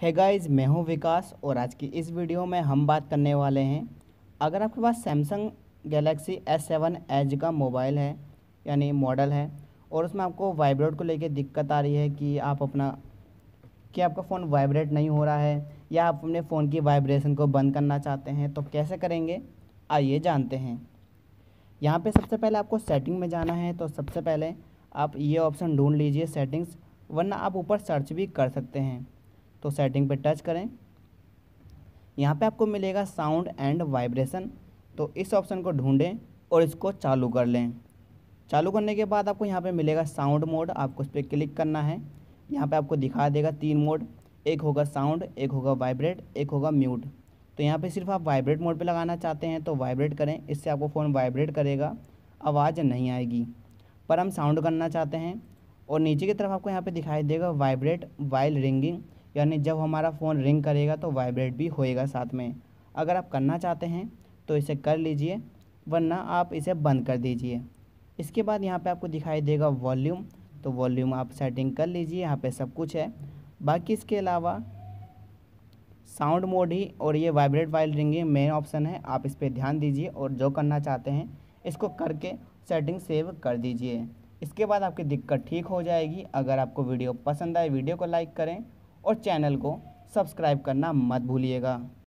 है गाइज मैं हूं विकास और आज की इस वीडियो में हम बात करने वाले हैं अगर आपके पास Samsung Galaxy S seven edge का मोबाइल है यानी मॉडल है और उसमें आपको वाइब्रेट को लेके दिक्कत आ रही है कि आप अपना कि आपका फ़ोन वाइब्रेट नहीं हो रहा है या आप अपने फ़ोन की वाइब्रेशन को बंद करना चाहते हैं तो कैसे करेंगे आइए जानते हैं यहाँ पर सबसे पहले आपको सेटिंग में जाना है तो सबसे पहले आप ये ऑप्शन ढूंढ लीजिए सेटिंग्स वरना आप ऊपर सर्च भी कर सकते हैं तो सेटिंग पे टच करें यहाँ पे आपको मिलेगा साउंड एंड वाइब्रेशन तो इस ऑप्शन को ढूंढें और इसको चालू कर लें चालू करने के बाद आपको यहाँ पे मिलेगा साउंड मोड आपको इस पर क्लिक करना है यहाँ पे आपको दिखा देगा तीन मोड एक होगा साउंड एक होगा वाइब्रेट एक होगा म्यूट तो यहाँ पे सिर्फ आप वाइब्रेट मोड पे लगाना चाहते हैं तो वाइब्रेट करें इससे आपको फ़ोन वाइब्रेट करेगा आवाज़ नहीं आएगी पर हम साउंड करना चाहते हैं और नीचे की तरफ आपको यहाँ पे दिखाई देगा वाइब्रेट वाइल रिंगिंग यानी जब हमारा फ़ोन रिंग करेगा तो वाइब्रेट भी होएगा साथ में अगर आप करना चाहते हैं तो इसे कर लीजिए वरना आप इसे बंद कर दीजिए इसके बाद यहाँ पे आपको दिखाई देगा वॉल्यूम तो वॉल्यूम आप सेटिंग कर लीजिए यहाँ पे सब कुछ है बाकी इसके अलावा साउंड मोड ही और ये vibrate while ringing main option है आप इस पर ध्यान दीजिए और जो करना चाहते हैं इसको करके सेटिंग सेव कर दीजिए इसके बाद आपकी दिक्कत ठीक हो जाएगी अगर आपको वीडियो पसंद आए वीडियो को लाइक करें और चैनल को सब्सक्राइब करना मत भूलिएगा